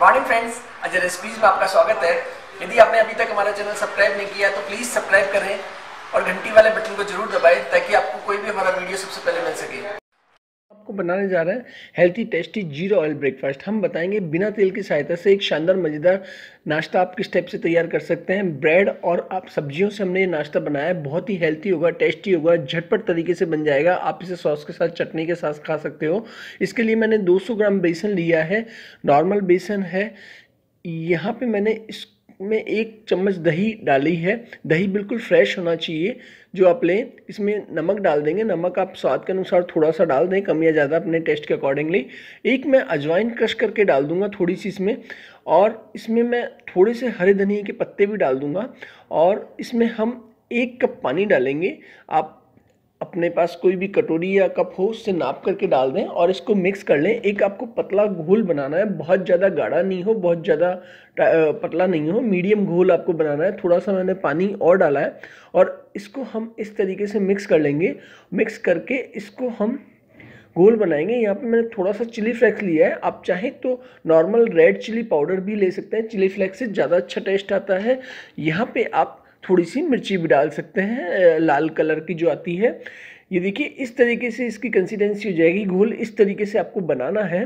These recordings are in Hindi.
मॉर्निंग फ्रेंड्स अजय रेसिपीज में आपका स्वागत है यदि आपने अभी तक हमारा चैनल सब्सक्राइब नहीं किया तो प्लीज़ सब्सक्राइब करें और घंटी वाले बटन को जरूर दबाएं ताकि आपको कोई भी हमारा वीडियो सबसे पहले मिल सके आपको बनाने जा रहे हैं healthy tasty zero oil breakfast हम बताएंगे बिना तेल की सहायता से एक शानदार मज़ेदार नाश्ता आप किस टाइप से तैयार कर सकते हैं ब्रेड और आप सब्जियों से हमने ये नाश्ता बनाया है बहुत ही हेल्थी होगा टेस्टी होगा झटपट तरीके से बन जाएगा आप इसे सॉस के साथ चटनी के साथ खा सकते हो इसके लिए मैंने दो ग्राम बेसन लिया है नॉर्मल बेसन है यहाँ पर मैंने इस में एक चम्मच दही डाली है दही बिल्कुल फ्रेश होना चाहिए जो आप लें इसमें नमक डाल देंगे नमक आप स्वाद के अनुसार थोड़ा सा डाल दें कम या ज़्यादा अपने टेस्ट के अकॉर्डिंगली एक मैं अजवाइन क्रश करके डाल दूंगा थोड़ी सी इसमें और इसमें मैं थोड़े से हरे धनिए के पत्ते भी डाल दूंगा और इसमें हम एक कप पानी डालेंगे आप अपने पास कोई भी कटोरी या कप हो उससे नाप करके डाल दें और इसको मिक्स कर लें एक आपको पतला घोल बनाना है बहुत ज़्यादा गाढ़ा नहीं हो बहुत ज़्यादा पतला नहीं हो मीडियम घोल आपको बनाना है थोड़ा सा मैंने पानी और डाला है और इसको हम इस तरीके से मिक्स कर लेंगे मिक्स करके इसको हम घोल बनाएंगे यहाँ पे मैंने थोड़ा सा चिली फ्लेक्स लिया है आप चाहें तो नॉर्मल रेड चिली पाउडर भी ले सकते हैं चिली फ्लेक्स से ज़्यादा अच्छा टेस्ट आता है यहाँ पे आप थोड़ी सी मिर्ची भी डाल सकते हैं लाल कलर की जो आती है ये देखिए इस तरीके से इसकी कंसिस्टेंसी हो जाएगी घोल इस तरीके से आपको बनाना है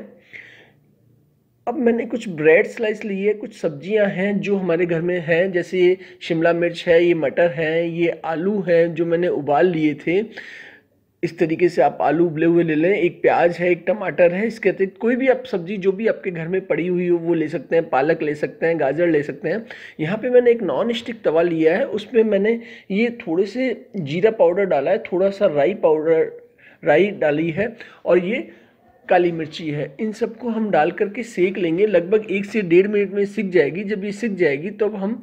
अब मैंने कुछ ब्रेड स्लाइस लिए कुछ सब्जियां हैं जो हमारे घर में हैं जैसे शिमला मिर्च है ये मटर है ये आलू है जो मैंने उबाल लिए थे इस तरीके से आप आलू उबले हुए ले लें एक प्याज है एक टमाटर है इसके अतिरिक्त कोई भी आप सब्जी जो भी आपके घर में पड़ी हुई हो वो ले सकते हैं पालक ले सकते हैं गाजर ले सकते हैं यहाँ पे मैंने एक नॉन स्टिक तवा लिया है उसमें मैंने ये थोड़े से जीरा पाउडर डाला है थोड़ा सा राई पाउडर राई डाली है और ये काली मिर्ची है इन सबको हम डाल करके सेक लेंगे लगभग एक से डेढ़ मिनट में सिक जाएगी जब ये सिक जाएगी तब तो हम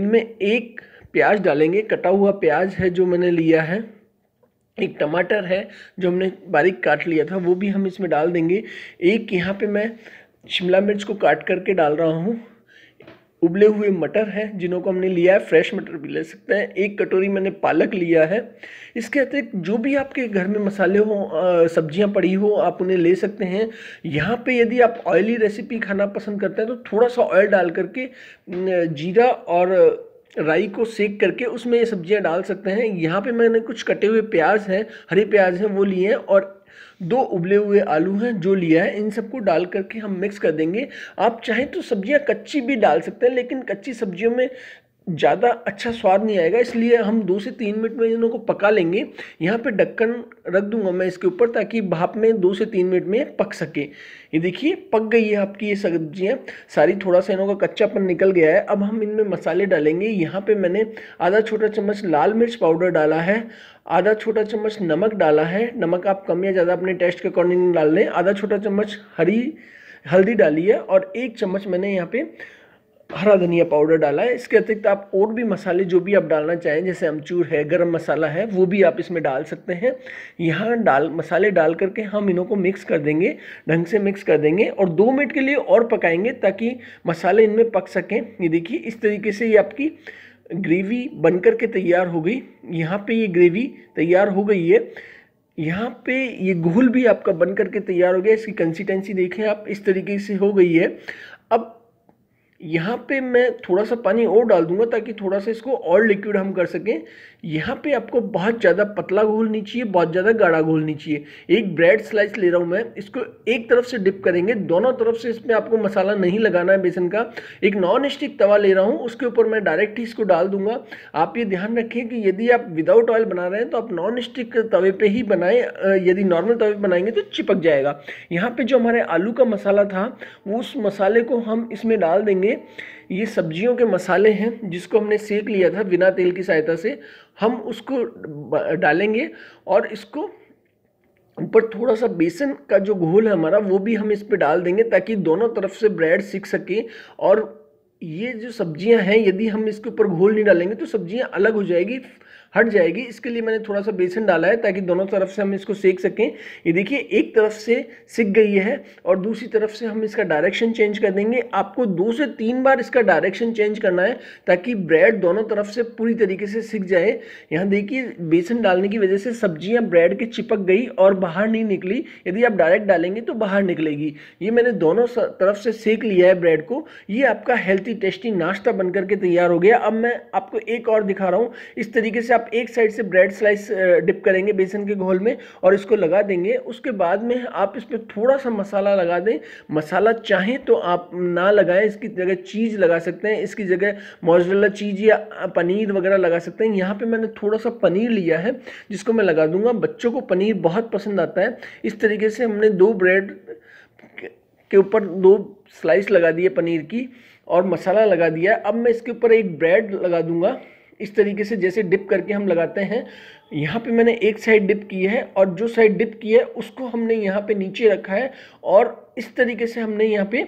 इनमें एक प्याज डालेंगे कटा हुआ प्याज है जो मैंने लिया है एक टमाटर है जो हमने बारीक काट लिया था वो भी हम इसमें डाल देंगे एक यहाँ पे मैं शिमला मिर्च को काट करके डाल रहा हूँ उबले हुए मटर हैं जिन्हों को हमने लिया है फ्रेश मटर भी ले सकते हैं एक कटोरी मैंने पालक लिया है इसके अतिरिक्त जो भी आपके घर में मसाले हो सब्जियां पड़ी हो आप उन्हें ले सकते हैं यहाँ पे यदि आप ऑयली रेसिपी खाना पसंद करते हैं तो थोड़ा सा ऑयल डाल करके जीरा और राई को सेक करके उसमें ये सब्जियां डाल सकते हैं यहाँ पे मैंने कुछ कटे हुए प्याज हैं हरे प्याज हैं वो लिए हैं और दो उबले हुए आलू हैं जो लिया है इन सबको डाल करके हम मिक्स कर देंगे आप चाहें तो सब्जियां कच्ची भी डाल सकते हैं लेकिन कच्ची सब्जियों में ज़्यादा अच्छा स्वाद नहीं आएगा इसलिए हम दो से तीन मिनट में इनको पका लेंगे यहाँ पे ढक्कन रख दूंगा मैं इसके ऊपर ताकि भाप में दो से तीन मिनट में पक सके ये देखिए पक गई है आपकी ये सब्जियाँ सारी थोड़ा सा इनका कच्चापन निकल गया है अब हम इनमें मसाले डालेंगे यहाँ पे मैंने आधा छोटा चम्मच लाल मिर्च पाउडर डाला है आधा छोटा चम्मच नमक डाला है नमक आप कम या ज़्यादा अपने टेस्ट के अकॉर्डिंग डाल लें आधा छोटा चम्मच हरी हल्दी डाली है और एक चम्मच मैंने यहाँ पर हरा धनिया पाउडर डाला है इसके अतिरिक्त आप और भी मसाले जो भी आप डालना चाहें जैसे अमचूर है गरम मसाला है वो भी आप इसमें डाल सकते हैं यहाँ डाल मसाले डाल करके हम इनों को मिक्स कर देंगे ढंग से मिक्स कर देंगे और दो मिनट के लिए और पकाएंगे ताकि मसाले इनमें पक सकें ये देखिए इस तरीके से ये आपकी ग्रेवी बन कर के तैयार हो गई यहाँ पर ये ग्रेवी तैयार हो गई है यहाँ पे ये घोल भी आपका बन करके तैयार हो गया इसकी कंसिस्टेंसी देखें आप इस तरीके से हो गई है अब यहाँ पे मैं थोड़ा सा पानी और डाल दूंगा ताकि थोड़ा सा इसको और लिक्विड हम कर सकें यहाँ पे आपको बहुत ज़्यादा पतला घोलनी चाहिए बहुत ज़्यादा गाढ़ा घोलनी चाहिए एक ब्रेड स्लाइस ले रहा हूँ मैं इसको एक तरफ से डिप करेंगे दोनों तरफ से इसमें आपको मसाला नहीं लगाना है बेसन का एक नॉन स्टिक तवा ले रहा हूँ उसके ऊपर मैं डायरेक्ट ही इसको डाल दूंगा आप ये ध्यान रखें कि यदि आप विदाउट ऑयल बना रहे हैं तो आप नॉन स्टिक तवे पर ही बनाएं यदि नॉर्मल तवे बनाएंगे तो चिपक जाएगा यहाँ पर जो हमारे आलू का मसाला था उस मसाले को हम इसमें डाल देंगे ये सब्जियों के मसाले हैं जिसको हमने सेक लिया था बिना तेल की सहायता से हम उसको डालेंगे और इसको ऊपर थोड़ा सा बेसन का जो घोल है हमारा वो भी हम इस पर डाल देंगे ताकि दोनों तरफ से ब्रेड सीख सके और ये जो सब्जियां हैं यदि हम इसके ऊपर घोल नहीं डालेंगे तो सब्जियां अलग हो जाएगी हट जाएगी इसके लिए मैंने थोड़ा सा बेसन डाला है ताकि दोनों तरफ से हम इसको सेक सकें ये देखिए एक तरफ से सिक गई है और दूसरी तरफ से हम इसका डायरेक्शन चेंज कर देंगे आपको दो से तीन बार इसका डायरेक्शन चेंज करना है ताकि ब्रेड दोनों तरफ से पूरी तरीके से सिक जाए यहाँ देखिए बेसन डालने की वजह से सब्जियाँ ब्रेड के चिपक गई और बाहर नहीं निकली यदि आप डायरेक्ट डालेंगे तो बाहर निकलेगी ये मैंने दोनों तरफ से सेक लिया है ब्रेड को ये आपका हेल्थी टेस्टी नाश्ता बनकर के तैयार हो गया अब मैं आपको एक और दिखा रहा हूँ इस तरीके से आप आप एक साइड से ब्रेड स्लाइस डिप करेंगे बेसन के घोल में और इसको लगा देंगे उसके बाद में आप इस पर थोड़ा सा मसाला लगा दें मसाला चाहें तो आप ना लगाएं इसकी जगह चीज़ लगा सकते हैं इसकी जगह मोजरेला चीज़ या पनीर वगैरह लगा सकते हैं यहाँ पे मैंने थोड़ा सा पनीर लिया है जिसको मैं लगा दूंगा बच्चों को पनीर बहुत पसंद आता है इस तरीके से हमने दो ब्रेड के ऊपर दो स्लाइस लगा दिए पनीर की और मसाला लगा दिया अब मैं इसके ऊपर एक ब्रेड लगा दूंगा इस तरीके से जैसे डिप करके हम लगाते हैं यहाँ पे मैंने एक साइड डिप की है और जो साइड डिप की है उसको हमने यहाँ पे नीचे रखा है और इस तरीके से हमने यहाँ पे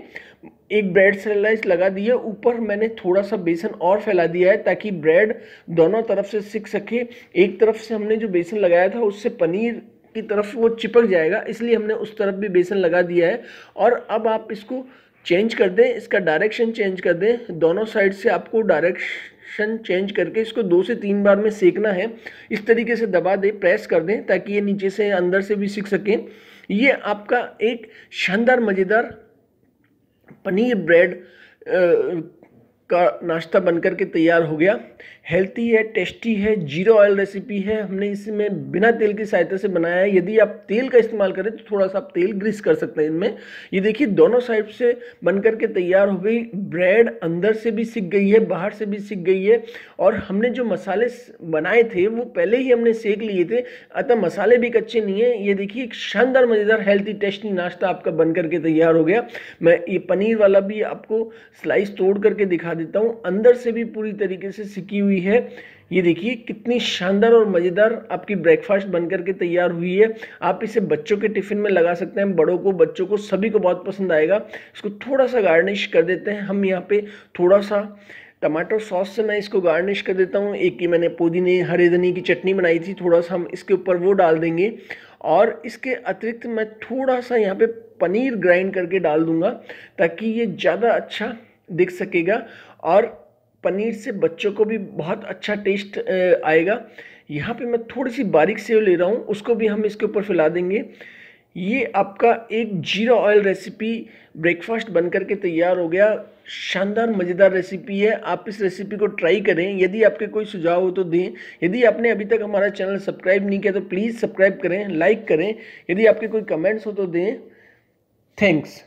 एक ब्रेड सेलाइज लगा दी है ऊपर मैंने थोड़ा सा बेसन और फैला दिया है ताकि ब्रेड दोनों तरफ से सिक सके एक तरफ से हमने जो बेसन लगाया था उससे पनीर की तरफ वो चिपक जाएगा इसलिए हमने उस तरफ भी बेसन लगा दिया है और अब आप इसको चेंज कर दें इसका डायरेक्शन चेंज कर दें दोनों साइड से आपको डायरेक्शन डायरेक्शन चेंज करके इसको दो से तीन बार में सेकना है इस तरीके से दबा दें प्रेस कर दें ताकि ये नीचे से अंदर से भी सीख सकें ये आपका एक शानदार मज़ेदार पनीर ब्रेड का नाश्ता बनकर के तैयार हो गया हेल्थी है टेस्टी है जीरो ऑयल रेसिपी है हमने इसमें बिना तेल की सहायता से बनाया है यदि आप तेल का इस्तेमाल करें तो थोड़ा सा आप तेल ग्रीस कर सकते हैं इनमें ये देखिए दोनों साइड से बनकर के तैयार हो गई ब्रेड अंदर से भी सीख गई है बाहर से भी सीख गई है और हमने जो मसाले बनाए थे वो पहले ही हमने सेक लिए थे अतः मसाले भी कच्चे नहीं है ये देखिए एक शानदार मज़ेदार हेल्थी टेस्टी नाश्ता आपका बन करके तैयार हो गया मैं ये पनीर वाला भी आपको स्लाइस तोड़ करके दिखा देता हूँ अंदर से भी पूरी तरीके से सिकी हुई है ये देखिए कितनी शानदार और मज़ेदार आपकी ब्रेकफास्ट बनकर के तैयार हुई है आप इसे बच्चों के टिफ़िन में लगा सकते हैं बड़ों को बच्चों को सभी को बहुत पसंद आएगा इसको थोड़ा सा गार्निश कर देते हैं हम यहाँ पे थोड़ा सा टमाटर सॉस से मैं इसको गार्निश कर देता हूँ एक की मैंने पुदीने हरे धनी की चटनी बनाई थी थोड़ा सा हम इसके ऊपर वो डाल देंगे और इसके अतिरिक्त मैं थोड़ा सा यहाँ पे पनीर ग्राइंड करके डाल दूँगा ताकि ये ज़्यादा अच्छा दिख सकेगा और पनीर से बच्चों को भी बहुत अच्छा टेस्ट आएगा यहाँ पे मैं थोड़ी सी बारीक सेव ले रहा हूँ उसको भी हम इसके ऊपर फैला देंगे ये आपका एक जीरा ऑयल रेसिपी ब्रेकफास्ट बन करके तैयार हो गया शानदार मज़ेदार रेसिपी है आप इस रेसिपी को ट्राई करें यदि आपके कोई सुझाव हो तो दें यदि आपने अभी तक हमारा चैनल सब्सक्राइब नहीं किया तो प्लीज़ सब्सक्राइब करें लाइक करें यदि आपके कोई कमेंट्स हो तो दें थैंक्स